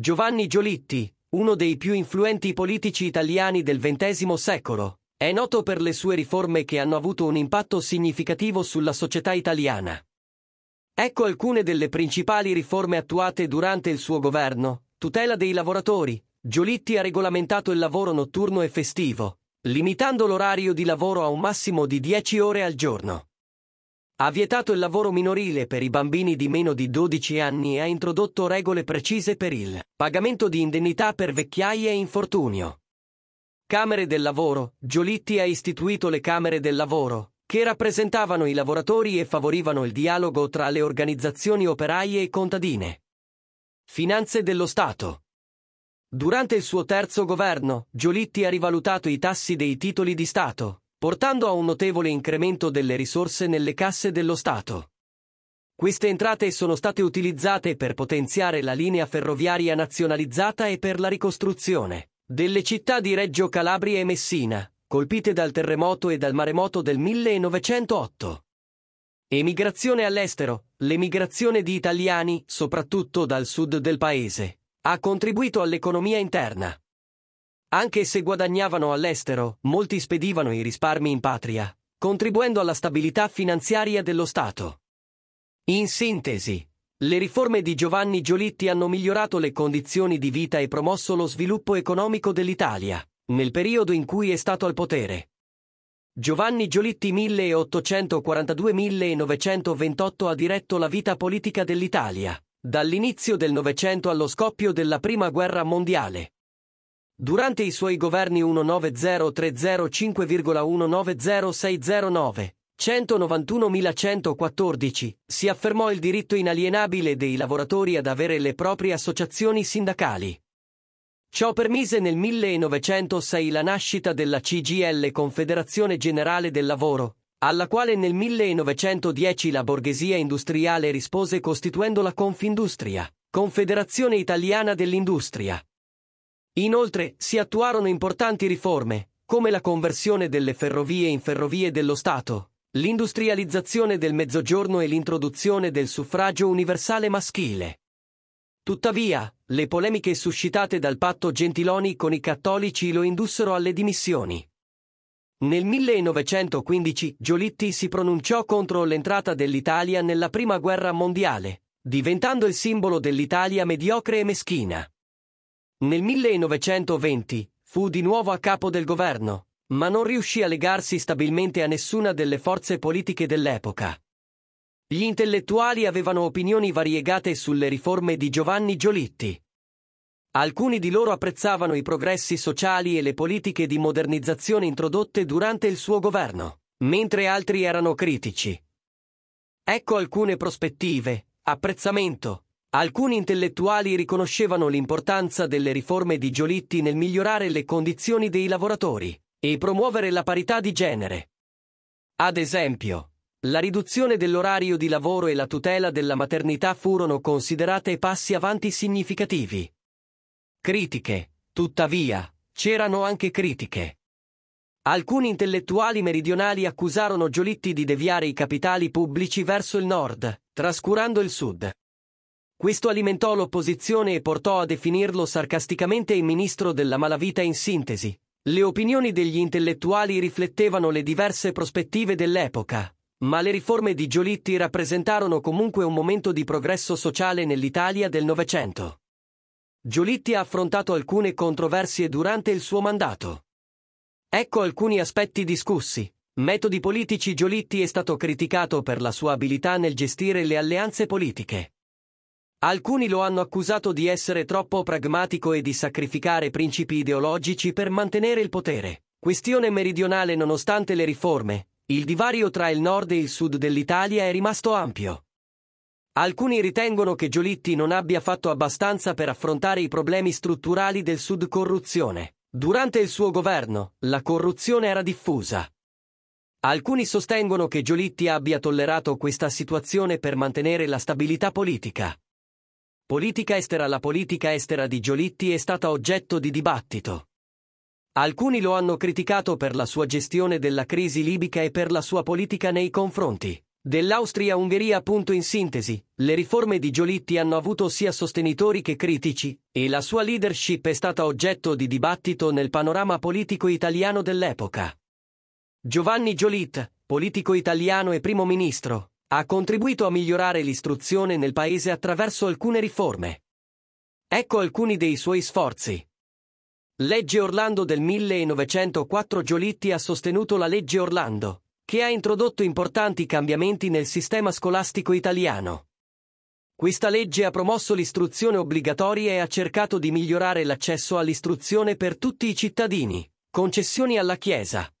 Giovanni Giolitti, uno dei più influenti politici italiani del XX secolo, è noto per le sue riforme che hanno avuto un impatto significativo sulla società italiana. Ecco alcune delle principali riforme attuate durante il suo governo. Tutela dei lavoratori. Giolitti ha regolamentato il lavoro notturno e festivo, limitando l'orario di lavoro a un massimo di 10 ore al giorno. Ha vietato il lavoro minorile per i bambini di meno di 12 anni e ha introdotto regole precise per il pagamento di indennità per vecchiaia e infortunio. Camere del lavoro, Giolitti ha istituito le Camere del lavoro, che rappresentavano i lavoratori e favorivano il dialogo tra le organizzazioni operaie e contadine. Finanze dello Stato. Durante il suo terzo governo, Giolitti ha rivalutato i tassi dei titoli di Stato, portando a un notevole incremento delle risorse nelle casse dello Stato. Queste entrate sono state utilizzate per potenziare la linea ferroviaria nazionalizzata e per la ricostruzione delle città di Reggio Calabria e Messina, colpite dal terremoto e dal maremoto del 1908. Emigrazione all'estero, l'emigrazione di italiani, soprattutto dal sud del paese, ha contribuito all'economia interna. Anche se guadagnavano all'estero, molti spedivano i risparmi in patria, contribuendo alla stabilità finanziaria dello Stato. In sintesi, le riforme di Giovanni Giolitti hanno migliorato le condizioni di vita e promosso lo sviluppo economico dell'Italia, nel periodo in cui è stato al potere. Giovanni Giolitti 1842-1928 ha diretto la vita politica dell'Italia, dall'inizio del Novecento allo scoppio della Prima Guerra Mondiale. Durante i suoi governi 19030 191.114, si affermò il diritto inalienabile dei lavoratori ad avere le proprie associazioni sindacali. Ciò permise nel 1906 la nascita della CGL Confederazione Generale del Lavoro, alla quale nel 1910 la borghesia industriale rispose costituendo la Confindustria, Confederazione Italiana dell'Industria. Inoltre si attuarono importanti riforme, come la conversione delle ferrovie in ferrovie dello Stato, l'industrializzazione del mezzogiorno e l'introduzione del suffragio universale maschile. Tuttavia, le polemiche suscitate dal patto Gentiloni con i cattolici lo indussero alle dimissioni. Nel 1915 Giolitti si pronunciò contro l'entrata dell'Italia nella Prima Guerra Mondiale, diventando il simbolo dell'Italia mediocre e meschina. Nel 1920 fu di nuovo a capo del governo, ma non riuscì a legarsi stabilmente a nessuna delle forze politiche dell'epoca. Gli intellettuali avevano opinioni variegate sulle riforme di Giovanni Giolitti. Alcuni di loro apprezzavano i progressi sociali e le politiche di modernizzazione introdotte durante il suo governo, mentre altri erano critici. Ecco alcune prospettive, apprezzamento, Alcuni intellettuali riconoscevano l'importanza delle riforme di Giolitti nel migliorare le condizioni dei lavoratori e promuovere la parità di genere. Ad esempio, la riduzione dell'orario di lavoro e la tutela della maternità furono considerate passi avanti significativi. Critiche, tuttavia, c'erano anche critiche. Alcuni intellettuali meridionali accusarono Giolitti di deviare i capitali pubblici verso il nord, trascurando il sud. Questo alimentò l'opposizione e portò a definirlo sarcasticamente il ministro della malavita in sintesi. Le opinioni degli intellettuali riflettevano le diverse prospettive dell'epoca, ma le riforme di Giolitti rappresentarono comunque un momento di progresso sociale nell'Italia del Novecento. Giolitti ha affrontato alcune controversie durante il suo mandato. Ecco alcuni aspetti discussi. Metodi politici Giolitti è stato criticato per la sua abilità nel gestire le alleanze politiche. Alcuni lo hanno accusato di essere troppo pragmatico e di sacrificare principi ideologici per mantenere il potere. Questione meridionale nonostante le riforme, il divario tra il nord e il sud dell'Italia è rimasto ampio. Alcuni ritengono che Giolitti non abbia fatto abbastanza per affrontare i problemi strutturali del sud corruzione. Durante il suo governo, la corruzione era diffusa. Alcuni sostengono che Giolitti abbia tollerato questa situazione per mantenere la stabilità politica politica estera La politica estera di Giolitti è stata oggetto di dibattito. Alcuni lo hanno criticato per la sua gestione della crisi libica e per la sua politica nei confronti dell'Austria-Ungheria. In sintesi, le riforme di Giolitti hanno avuto sia sostenitori che critici, e la sua leadership è stata oggetto di dibattito nel panorama politico italiano dell'epoca. Giovanni Giolitti, politico italiano e primo ministro, ha contribuito a migliorare l'istruzione nel paese attraverso alcune riforme. Ecco alcuni dei suoi sforzi. Legge Orlando del 1904 Giolitti ha sostenuto la legge Orlando, che ha introdotto importanti cambiamenti nel sistema scolastico italiano. Questa legge ha promosso l'istruzione obbligatoria e ha cercato di migliorare l'accesso all'istruzione per tutti i cittadini, concessioni alla Chiesa,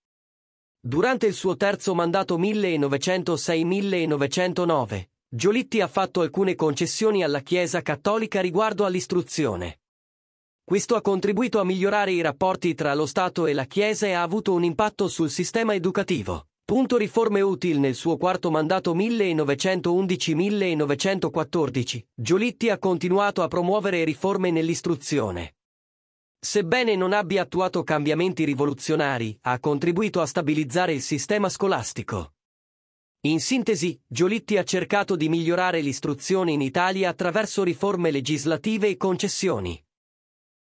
Durante il suo terzo mandato 1906-1909, Giolitti ha fatto alcune concessioni alla Chiesa cattolica riguardo all'istruzione. Questo ha contribuito a migliorare i rapporti tra lo Stato e la Chiesa e ha avuto un impatto sul sistema educativo. Punto riforme utili nel suo quarto mandato 1911-1914, Giolitti ha continuato a promuovere riforme nell'istruzione. Sebbene non abbia attuato cambiamenti rivoluzionari, ha contribuito a stabilizzare il sistema scolastico. In sintesi, Giolitti ha cercato di migliorare l'istruzione in Italia attraverso riforme legislative e concessioni.